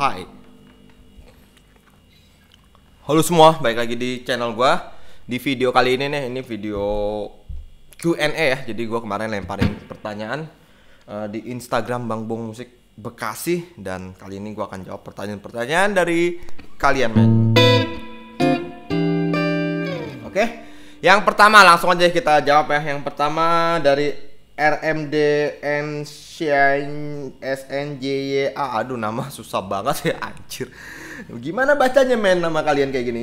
Hai Halo semua, balik lagi di channel gua Di video kali ini nih, ini video Q&A ya Jadi gua kemarin lemparin pertanyaan uh, Di Instagram Bang Bung Musik Bekasi Dan kali ini gua akan jawab pertanyaan-pertanyaan dari kalian men Oke, okay? yang pertama langsung aja kita jawab ya Yang pertama dari RMD SNJYA aduh nama susah banget ya anjir gimana bacanya men nama kalian kayak gini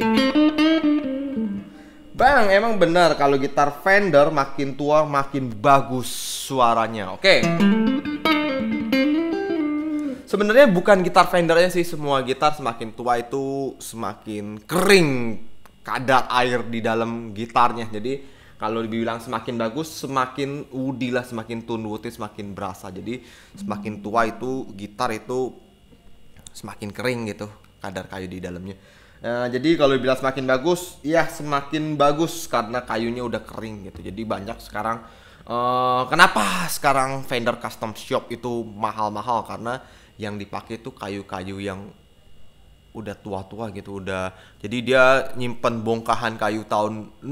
Bang, emang benar kalau gitar Fender makin tua makin bagus suaranya. Oke. Okay. Sebenarnya bukan gitar Fendernya sih, semua gitar semakin tua itu semakin kering kadar air di dalam gitarnya. Jadi kalau dibilang semakin bagus semakin woody lah semakin tune semakin berasa jadi semakin tua itu gitar itu semakin kering gitu kadar kayu di dalamnya Uh, jadi kalau dibilang semakin bagus, ya semakin bagus karena kayunya udah kering gitu. Jadi banyak sekarang uh, kenapa sekarang vendor custom shop itu mahal-mahal karena yang dipakai itu kayu-kayu yang udah tua-tua gitu udah jadi dia nyimpen bongkahan kayu tahun 60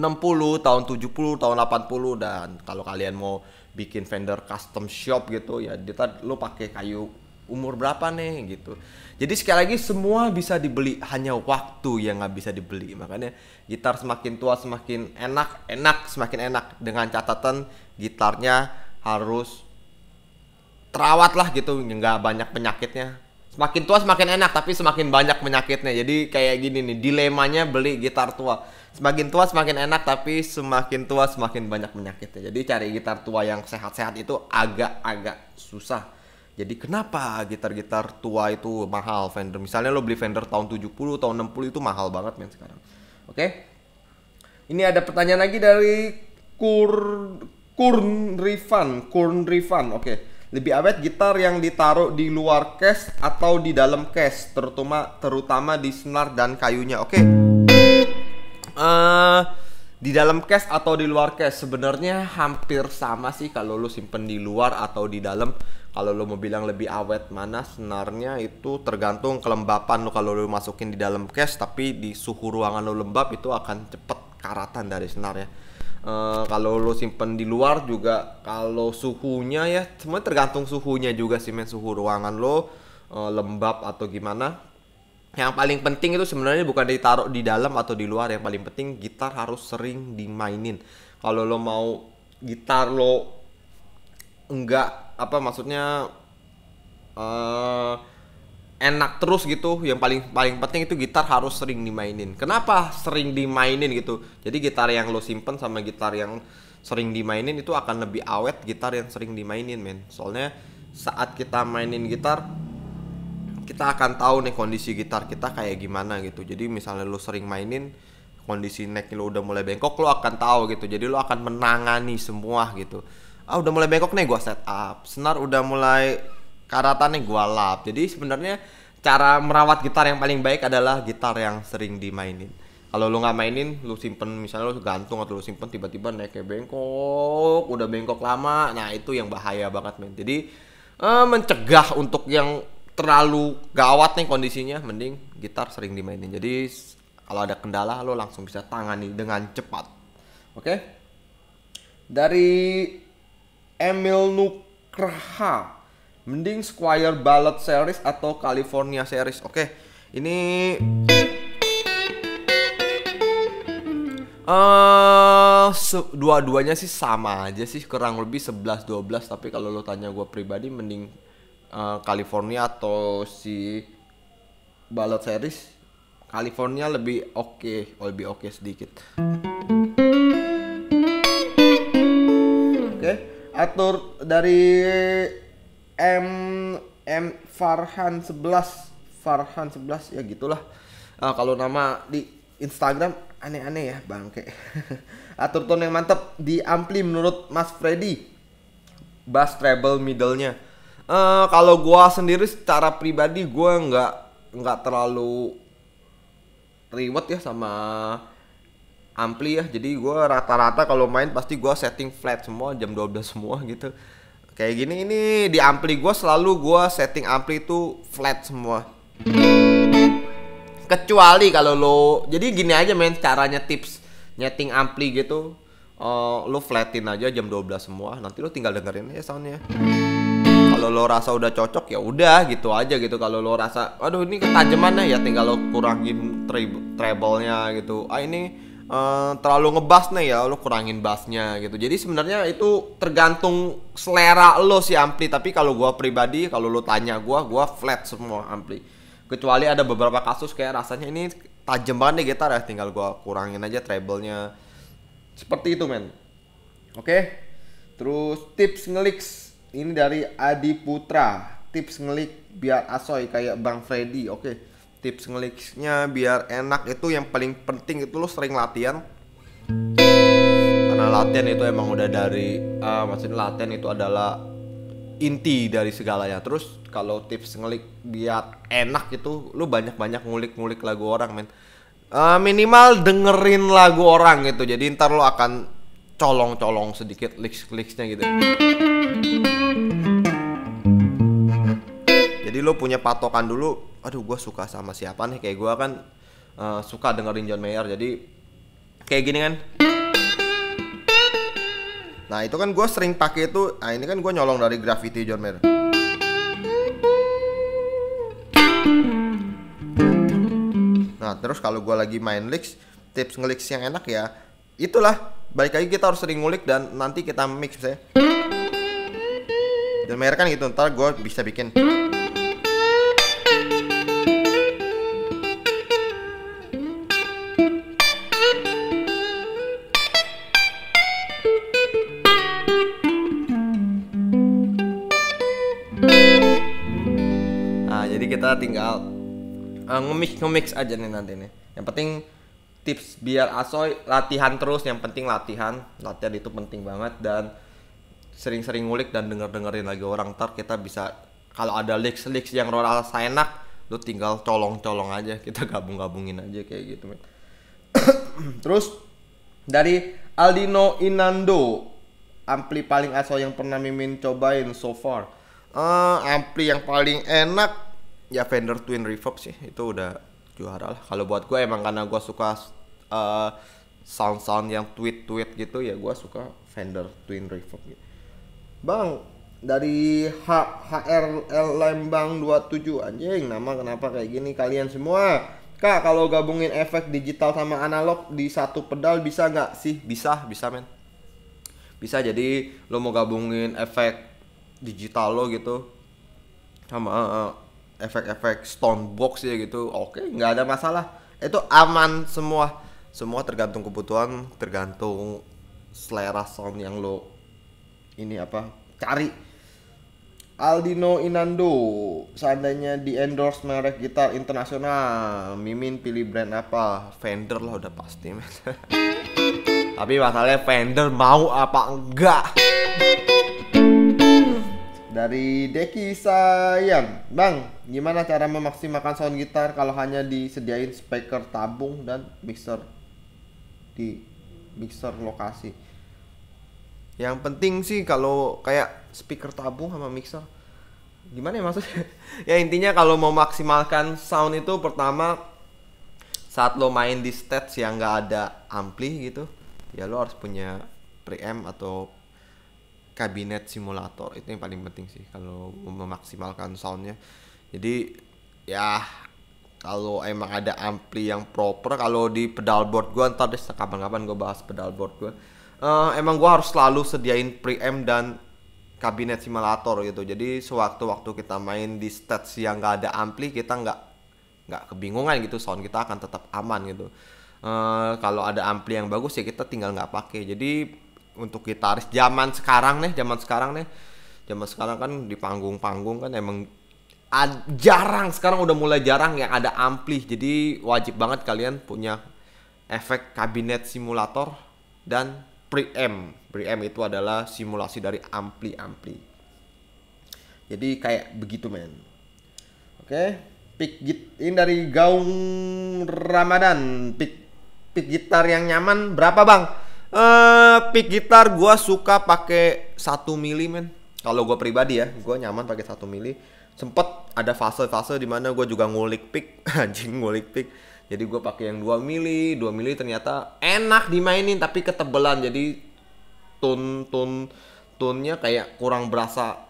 tahun 70 tahun 80 dan kalau kalian mau bikin vendor custom shop gitu ya kita lo pakai kayu umur berapa nih gitu jadi sekali lagi semua bisa dibeli hanya waktu yang nggak bisa dibeli makanya gitar semakin tua semakin enak enak semakin enak dengan catatan gitarnya harus terawat lah gitu nggak banyak penyakitnya semakin tua semakin enak tapi semakin banyak penyakitnya jadi kayak gini nih dilemanya beli gitar tua semakin tua semakin enak tapi semakin tua semakin banyak penyakitnya jadi cari gitar tua yang sehat-sehat itu agak-agak susah jadi kenapa gitar-gitar tua itu mahal Fender? Misalnya lo beli Fender tahun 70, tahun 60 itu mahal banget men sekarang. Oke? Okay? Ini ada pertanyaan lagi dari Kur Kurn Rifan, Kurn Rifan. Oke. Okay. Lebih awet gitar yang ditaruh di luar case atau di dalam case, terutama terutama di senar dan kayunya. Oke. Okay. Uh, eh, di dalam case atau di luar case sebenarnya hampir sama sih kalau lo simpen di luar atau di dalam kalau lo mau bilang lebih awet mana senarnya itu tergantung kelembapan lo kalau lo masukin di dalam case tapi di suhu ruangan lo lembab itu akan cepet karatan dari senarnya Uh, kalau lo simpen di luar juga kalau suhunya ya semua tergantung suhunya juga sih men suhu ruangan lo uh, lembab atau gimana yang paling penting itu sebenarnya bukan ditaruh di dalam atau di luar yang paling penting gitar harus sering dimainin kalau lo mau gitar lo enggak apa maksudnya uh, enak terus gitu yang paling paling penting itu gitar harus sering dimainin kenapa sering dimainin gitu jadi gitar yang lo simpen sama gitar yang sering dimainin itu akan lebih awet gitar yang sering dimainin men soalnya saat kita mainin gitar kita akan tahu nih kondisi gitar kita kayak gimana gitu jadi misalnya lo sering mainin kondisi neck lo udah mulai bengkok lo akan tahu gitu jadi lo akan menangani semua gitu ah udah mulai bengkok nih gua setup senar udah mulai karatannya gua lap. Jadi sebenarnya cara merawat gitar yang paling baik adalah gitar yang sering dimainin. Kalau lu nggak mainin, lu simpen misalnya lu gantung atau lu simpen tiba-tiba naik kayak bengkok, udah bengkok lama. Nah, itu yang bahaya banget, men. Jadi eh, mencegah untuk yang terlalu gawat nih kondisinya, mending gitar sering dimainin. Jadi kalau ada kendala lo langsung bisa tangani dengan cepat. Oke? Okay? Dari Emil Nukraha Mending Squire Ballad Series atau California Series. Oke, okay. ini Uh, dua-duanya sih sama aja sih kurang lebih 11 12 tapi kalau lo tanya gue pribadi mending uh, California atau si Ballad Series California lebih oke okay, lebih oke okay sedikit. Oke, okay. atur dari M M Farhan 11 Farhan 11 ya gitulah uh, kalau nama di Instagram aneh-aneh ya bangke atur tone yang mantep di ampli menurut Mas Freddy bass treble middlenya uh, kalau gua sendiri secara pribadi gua nggak nggak terlalu reward ya sama ampli ya jadi gua rata-rata kalau main pasti gua setting flat semua jam 12 semua gitu Kayak gini ini di ampli gue selalu gue setting ampli itu flat semua. Kecuali kalau lo jadi gini aja main caranya tips nyeting ampli gitu. Uh, lo flatin aja jam 12 semua nanti lo tinggal dengerin ya soundnya kalau lo rasa udah cocok ya udah gitu aja gitu kalau lo rasa aduh ini ketajamannya ya tinggal lo kurangin treble treble-nya gitu ah ini uh, terlalu ngebas nih ya lo kurangin bassnya gitu jadi sebenarnya itu tergantung selera lo si ampli tapi kalau gua pribadi kalau lo tanya gua gua flat semua ampli kecuali ada beberapa kasus kayak rasanya ini tajam banget nih gitar ya tinggal gua kurangin aja treble-nya seperti itu men oke okay? terus tips ngeliks ini dari Adi Putra tips ngelik biar asoy kayak Bang Freddy oke okay tips ngeliknya biar enak itu yang paling penting itu lo sering latihan karena latihan itu emang udah dari uh, maksudnya latihan itu adalah inti dari segalanya terus kalau tips ngelik biar enak itu lu banyak-banyak ngulik-ngulik lagu orang men uh, minimal dengerin lagu orang gitu jadi ntar lo akan colong-colong sedikit licks-licksnya gitu jadi lo punya patokan dulu aduh gue suka sama siapa nih kayak gue kan uh, suka dengerin John Mayer jadi kayak gini kan nah itu kan gue sering pakai itu nah ini kan gue nyolong dari graffiti John Mayer nah terus kalau gue lagi main licks tips ngelicks yang enak ya itulah balik lagi kita harus sering ngulik dan nanti kita mix misalnya John Mayer kan gitu ntar gue bisa bikin tinggal uh, ngemix ngemix aja nih nanti nih yang penting tips biar asoy latihan terus yang penting latihan latihan itu penting banget dan sering-sering ngulik dan denger dengerin lagi orang ntar kita bisa kalau ada leaks leaks yang rasa enak lu tinggal colong-colong aja kita gabung-gabungin aja kayak gitu men. terus dari Aldino Inando ampli paling asoy yang pernah mimin cobain so far uh, ampli yang paling enak ya Fender twin reverb sih itu udah juara lah kalau buat gue emang karena gue suka eh, sound sound sound yang tweet tweet gitu ya gue suka Fender twin reverb gitu bang dari H HRL Lembang 27 anjing nama kenapa kayak gini kalian semua Kak, kalau gabungin efek digital sama analog di satu pedal bisa nggak sih? Bisa, bisa men. Bisa jadi lo mau gabungin efek digital lo gitu sama uh, efek-efek stone box ya gitu oke okay, nggak ada masalah itu aman semua semua tergantung kebutuhan tergantung selera sound yang lo ini apa cari Aldino Inando seandainya di endorse merek gitar internasional Mimin pilih brand apa Fender lah udah pasti tapi masalahnya Fender mau apa enggak dari Deki Sayang. Bang, gimana cara memaksimalkan sound gitar kalau hanya disediain speaker tabung dan mixer di mixer lokasi? Yang penting sih kalau kayak speaker tabung sama mixer gimana ya maksudnya? ya intinya kalau mau maksimalkan sound itu pertama saat lo main di stage yang nggak ada ampli gitu, ya lo harus punya preamp atau kabinet simulator itu yang paling penting sih kalau memaksimalkan soundnya jadi ya kalau emang ada ampli yang proper kalau di pedal board gue ntar deh kapan-kapan gue bahas pedal board gue uh, emang gue harus selalu sediain preamp dan kabinet simulator gitu jadi sewaktu-waktu kita main di stage yang gak ada ampli kita nggak nggak kebingungan gitu sound kita akan tetap aman gitu uh, kalau ada ampli yang bagus ya kita tinggal nggak pakai jadi untuk gitaris zaman sekarang nih zaman sekarang nih zaman sekarang kan di panggung-panggung kan emang jarang sekarang udah mulai jarang yang ada ampli jadi wajib banget kalian punya efek kabinet simulator dan preamp preamp itu adalah simulasi dari ampli ampli jadi kayak begitu men oke okay. pick git ini dari gaung ramadan pick pick gitar yang nyaman berapa bang Eh, pick gitar gue suka pakai satu mili men. Kalau gue pribadi ya, gue nyaman pakai satu mili. Sempet ada fase-fase di mana gue juga ngulik pick, anjing ngulik pick. Jadi gue pakai yang dua mili, dua mili ternyata enak dimainin tapi ketebelan. Jadi tun tun tunnya kayak kurang berasa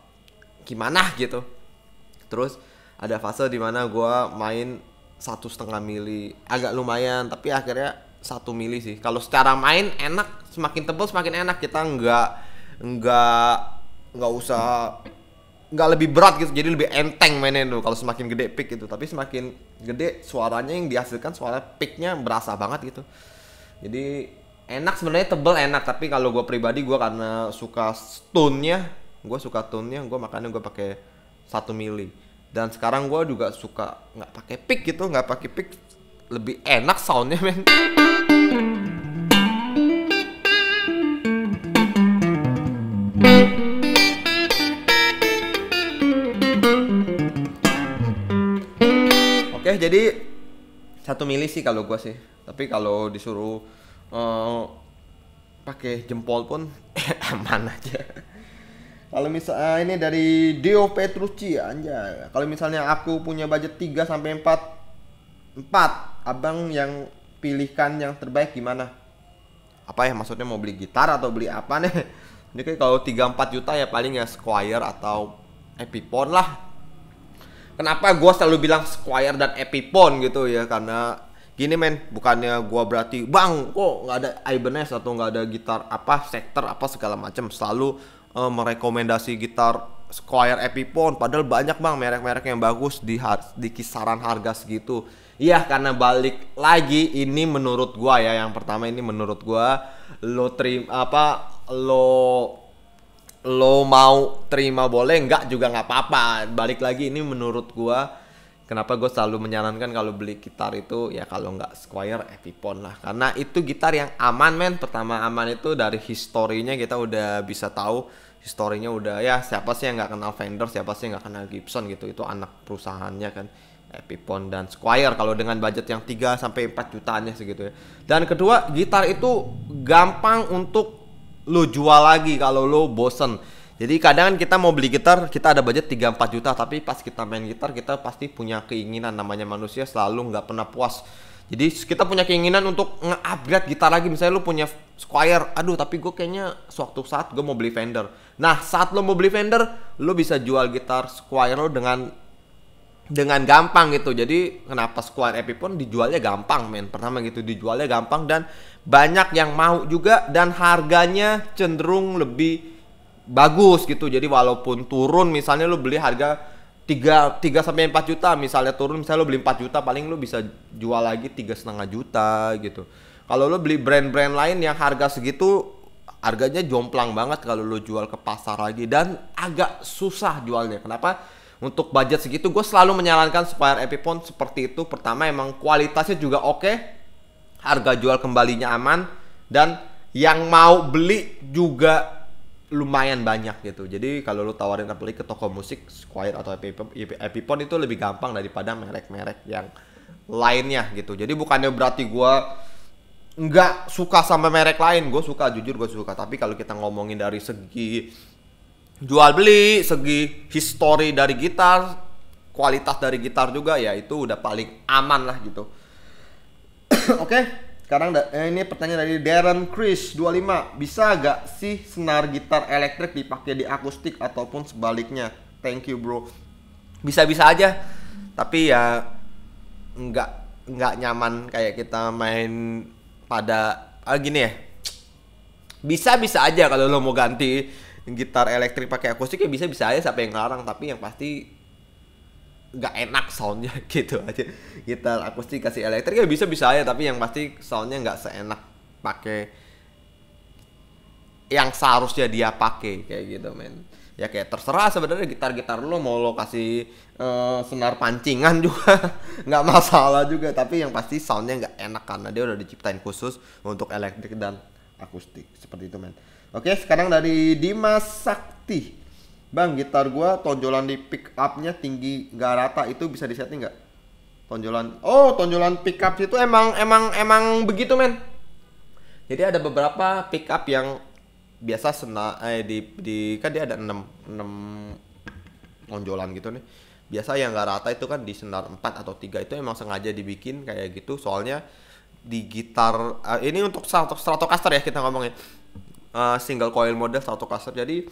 gimana gitu. Terus ada fase di mana gue main satu setengah mili agak lumayan tapi akhirnya satu mili sih. Kalau secara main enak, semakin tebal semakin enak. Kita nggak nggak nggak usah nggak lebih berat gitu jadi lebih enteng mainnya tuh kalau semakin gede pick gitu tapi semakin gede suaranya yang dihasilkan suara picknya berasa banget gitu jadi enak sebenarnya tebel enak tapi kalau gue pribadi gue karena suka tone-nya gue suka tone-nya gue makanya gue pakai satu mili dan sekarang gue juga suka nggak pakai pick gitu nggak pakai pick lebih enak soundnya men Oke jadi satu mili sih kalau gua sih tapi kalau disuruh uh, pakai jempol pun aman aja kalau misalnya eh, ini dari Dio Petrucci anjay kalau misalnya aku punya budget 3 sampai 4 Empat, abang yang pilihkan yang terbaik gimana? Apa ya maksudnya mau beli gitar atau beli apa nih? Ini kayak kalau 3-4 juta ya paling ya Squire atau Epiphone lah. Kenapa gue selalu bilang Squire dan Epiphone gitu ya karena gini men bukannya gue berarti bang kok oh, nggak ada Ibanez atau nggak ada gitar apa sektor apa segala macam selalu uh, merekomendasi gitar square Epiphone padahal banyak bang merek-merek yang bagus di di kisaran harga segitu Iya karena balik lagi ini menurut gua ya yang pertama ini menurut gua lo terima apa lo lo mau terima boleh nggak juga nggak apa-apa balik lagi ini menurut gua kenapa gua selalu menyarankan kalau beli gitar itu ya kalau nggak Squire Epiphone lah karena itu gitar yang aman men pertama aman itu dari historinya kita udah bisa tahu historinya udah ya siapa sih yang nggak kenal Fender siapa sih yang nggak kenal Gibson gitu itu anak perusahaannya kan Happy dan Squire kalau dengan budget yang 3 sampai 4 jutaannya segitu ya. Dan kedua, gitar itu gampang untuk lo jual lagi kalau lo bosen. Jadi kadang kita mau beli gitar, kita ada budget 3-4 juta, tapi pas kita main gitar kita pasti punya keinginan namanya manusia selalu nggak pernah puas. Jadi kita punya keinginan untuk nge-upgrade gitar lagi Misalnya lu punya Squire Aduh tapi gue kayaknya suatu saat gue mau beli Fender Nah saat lo mau beli Fender Lo bisa jual gitar Squire lo dengan dengan gampang gitu. Jadi kenapa squad Epi pun dijualnya gampang men. Pertama gitu dijualnya gampang dan banyak yang mau juga dan harganya cenderung lebih bagus gitu. Jadi walaupun turun misalnya lo beli harga 3 tiga sampai empat juta misalnya turun misalnya lo beli 4 juta paling lo bisa jual lagi tiga setengah juta gitu. Kalau lo beli brand-brand lain yang harga segitu harganya jomplang banget kalau lo jual ke pasar lagi dan agak susah jualnya. Kenapa? untuk budget segitu gue selalu menyarankan supplier Epiphone seperti itu pertama emang kualitasnya juga oke harga jual kembalinya aman dan yang mau beli juga lumayan banyak gitu jadi kalau lu tawarin beli ke toko musik Squire atau Epiphone itu lebih gampang daripada merek-merek yang lainnya gitu jadi bukannya berarti gue nggak suka sama merek lain gue suka jujur gue suka tapi kalau kita ngomongin dari segi jual beli segi history dari gitar kualitas dari gitar juga ya itu udah paling aman lah gitu oke okay. sekarang eh, ini pertanyaan dari Darren Chris 25 bisa gak sih senar gitar elektrik dipakai di akustik ataupun sebaliknya thank you bro bisa-bisa aja tapi ya nggak nggak nyaman kayak kita main pada ah, gini ya bisa-bisa aja kalau lo mau ganti gitar elektrik pakai akustik ya bisa bisa aja siapa yang ngelarang tapi yang pasti nggak enak soundnya gitu aja gitar akustik kasih elektrik ya bisa bisa aja tapi yang pasti soundnya nggak seenak pakai yang seharusnya dia pakai kayak gitu men ya kayak terserah sebenarnya gitar-gitar lo mau lo kasih uh, senar pancingan juga nggak masalah juga tapi yang pasti soundnya nggak enak karena dia udah diciptain khusus untuk elektrik dan akustik seperti itu men Oke, sekarang dari Dimas Sakti. Bang, gitar gua tonjolan di pick up-nya tinggi nggak rata itu bisa disetting nggak? Tonjolan. Oh, tonjolan pick up itu emang emang emang begitu, men. Jadi ada beberapa pick up yang biasa sena eh di di kan dia ada 6 6 tonjolan gitu nih. Biasa yang nggak rata itu kan di senar 4 atau 3 itu emang sengaja dibikin kayak gitu soalnya di gitar uh, ini untuk Stratocaster ya kita ngomongin Eh, single coil model satu cluster. Jadi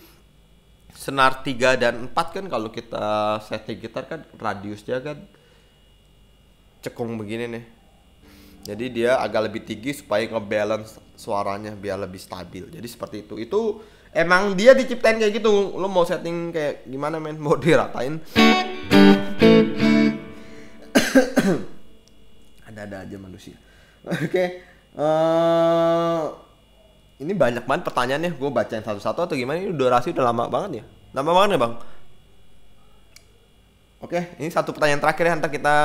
senar 3 dan 4 kan kalau kita setting gitar kan radiusnya kan cekung begini nih. Jadi dia agak lebih tinggi supaya ngebalance suaranya biar lebih stabil. Jadi seperti itu. Itu emang dia diciptain kayak gitu. Lo mau setting kayak gimana men? Mau diratain? Ada-ada aja manusia. Oke. okay. Uh, eh, ini banyak banget pertanyaannya gue bacain satu-satu atau gimana ini durasi udah lama banget ya lama banget ya bang oke ini satu pertanyaan terakhir ya nanti kita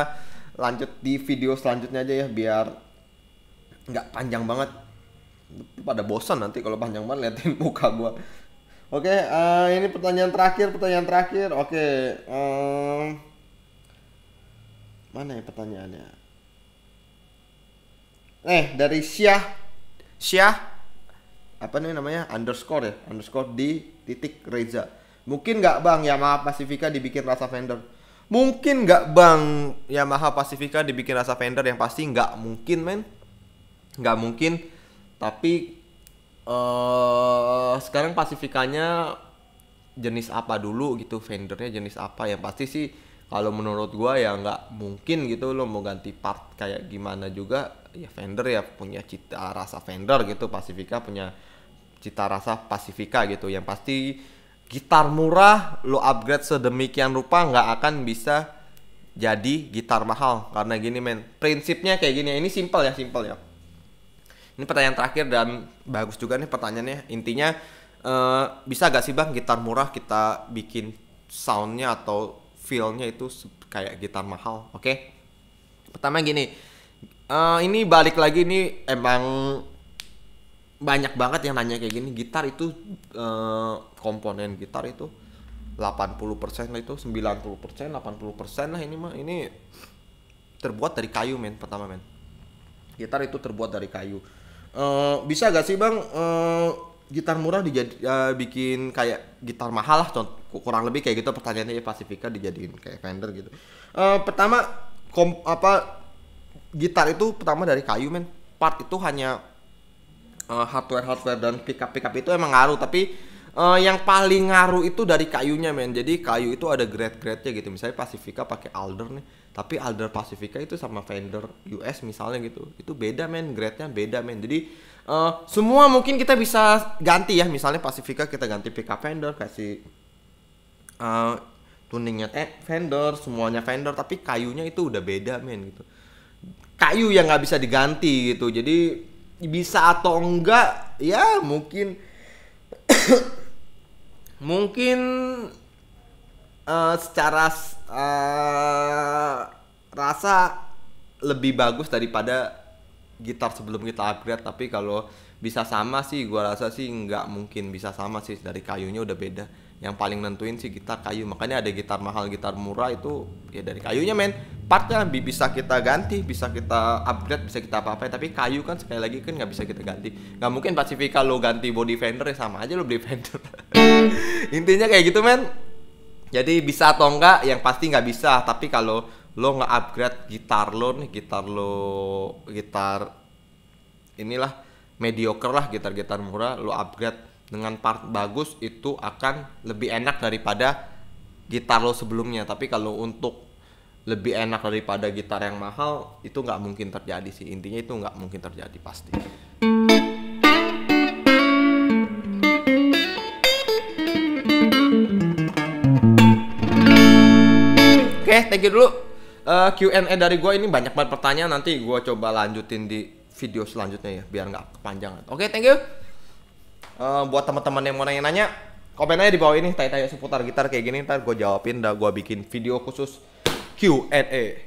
lanjut di video selanjutnya aja ya biar nggak panjang banget pada bosan nanti kalau panjang banget liatin muka gue oke uh, ini pertanyaan terakhir pertanyaan terakhir oke um, mana ya pertanyaannya eh dari Syah Syah apa nih namanya underscore ya underscore di titik Reza mungkin nggak bang Yamaha Pacifica dibikin rasa vendor mungkin nggak bang Yamaha Pacifica dibikin rasa vendor yang pasti nggak mungkin men nggak mungkin tapi uh, sekarang Pacificanya jenis apa dulu gitu vendernya jenis apa yang pasti sih kalau menurut gua ya nggak mungkin gitu lo mau ganti part kayak gimana juga ya vendor ya punya cita rasa vendor gitu Pacifica punya cita rasa Pacifica gitu yang pasti gitar murah lo upgrade sedemikian rupa nggak akan bisa jadi gitar mahal karena gini men prinsipnya kayak gini ya. ini simple ya simple ya ini pertanyaan terakhir dan bagus juga nih pertanyaannya intinya uh, bisa gak sih bang gitar murah kita bikin soundnya atau feelnya itu kayak gitar mahal oke okay? pertama gini uh, ini balik lagi ini emang banyak banget yang nanya kayak gini gitar itu uh, komponen gitar itu 80% lah itu 90% 80% lah ini mah ini terbuat dari kayu men pertama men gitar itu terbuat dari kayu uh, bisa gak sih bang uh, gitar murah dijadi uh, bikin kayak gitar mahal lah contoh kurang lebih kayak gitu pertanyaannya ya Pacifica dijadiin kayak Fender gitu. Uh, pertama kom apa gitar itu pertama dari kayu men. Part itu hanya uh, hardware hardware dan pickup pickup itu emang ngaruh tapi uh, yang paling ngaruh itu dari kayunya men. Jadi kayu itu ada grade-grade-nya gitu. Misalnya Pacifica pakai Alder nih, tapi Alder Pacifica itu sama Fender US misalnya gitu. Itu beda men, grade-nya beda men. Jadi uh, semua mungkin kita bisa ganti ya misalnya Pacifica kita ganti up vendor kasih uh, tuningnya vendor semuanya vendor tapi kayunya itu udah beda men gitu kayu yang nggak bisa diganti gitu jadi bisa atau enggak ya mungkin mungkin uh, secara uh, rasa lebih bagus daripada gitar sebelum kita upgrade tapi kalau bisa sama sih gua rasa sih nggak mungkin bisa sama sih dari kayunya udah beda yang paling nentuin sih gitar kayu makanya ada gitar mahal gitar murah itu ya dari kayunya men partnya bisa kita ganti bisa kita upgrade bisa kita apa apa tapi kayu kan sekali lagi kan nggak bisa kita ganti nggak mungkin Pacifica lo ganti body fender ya sama aja lo body fender intinya kayak gitu men jadi bisa atau enggak yang pasti nggak bisa tapi kalau lo nge-upgrade gitar lo nih gitar lo gitar inilah mediocre lah gitar-gitar murah lo upgrade dengan part bagus itu akan lebih enak daripada gitar lo sebelumnya tapi kalau untuk lebih enak daripada gitar yang mahal itu nggak mungkin terjadi sih intinya itu nggak mungkin terjadi pasti Oke, okay, thank you dulu uh, eh, Q&A dari gue ini banyak banget pertanyaan nanti gue coba lanjutin di video selanjutnya ya biar nggak kepanjangan oke okay, thank you uh, buat teman-teman yang mau nanya-nanya komen aja di bawah ini tanya-tanya seputar gitar kayak gini ntar gue jawabin dan gue bikin video khusus Q&A